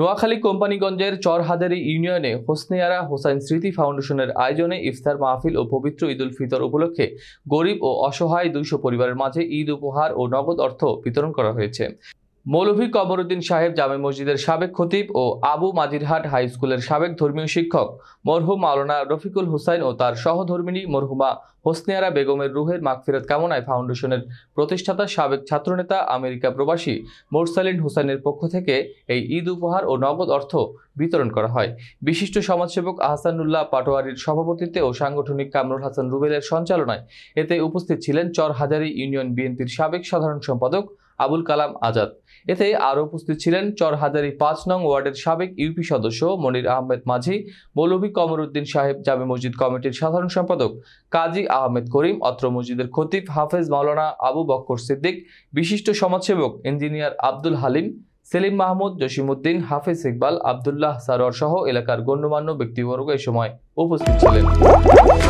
নোয়াখালী কোম্পানিগঞ্জের চরহাদারি ইউনিয়নে হোসনেয়ারা হোসাইন স্মৃতি ফাউন্ডেশনের আয়োজনে ইফতার মাহফিল ও পবিত্র ঈদ উল ফিতর উপলক্ষে গরিব ও অসহায় দুইশো পরিবারের মাঝে ঈদ উপহার ও নগদ অর্থ বিতরণ করা হয়েছে মৌলভী কবরুদ্দিন সাহেব জামে মসজিদের সাবেক খতিব ও আবু মাজিরহাট হাই স্কুলের সাবেক ধর্মীয় শিক্ষক মরহুম মাওলানা রফিকুল হুসাইন ও তার সহধর্মিনী মরহুমা হোসনিয়ারা বেগমের রুহের মাগফিরাত কামনায় ফাউন্ডেশনের প্রতিষ্ঠাতা সাবেক ছাত্রনেতা আমেরিকা প্রবাসী মোরসালিন হুসাইনের পক্ষ থেকে এই ঈদ উপহার ও নগদ অর্থ বিতরণ করা হয় বিশিষ্ট সমাজসেবক আহসানুল্লাহ পাটোয়ারির সভাপতিত্বে ও সাংগঠনিক কামরুল হাসান রুবেলের সঞ্চালনায় এতে উপস্থিত ছিলেন চর হাজারি ইউনিয়ন বিএনপির সাবেক সাধারণ সম্পাদক আবুল কালাম আজাদ এতে আরও উপস্থিত ছিলেন চরহাজারি পাঁচ নং ওয়ার্ডের সাবেক ইউপি সদস্য মনির আহমেদ মাঝি মৌলভী কমরউদ্দিন সাহেব জামে মসজিদ কমিটির সাধারণ সম্পাদক কাজী আহমেদ করিম অত্র মসজিদের খতিফ হাফেজ মাওলানা আবু বক্কর সিদ্দিক বিশিষ্ট সমাজসেবক ইঞ্জিনিয়ার আব্দুল হালিম সেলিম মাহমুদ জসিমুদ্দিন হাফেজ ইকবাল আবদুল্লাহ সারোয়ার সহ এলাকার গণ্যমান্য ব্যক্তিবর্গ এ সময় উপস্থিত ছিলেন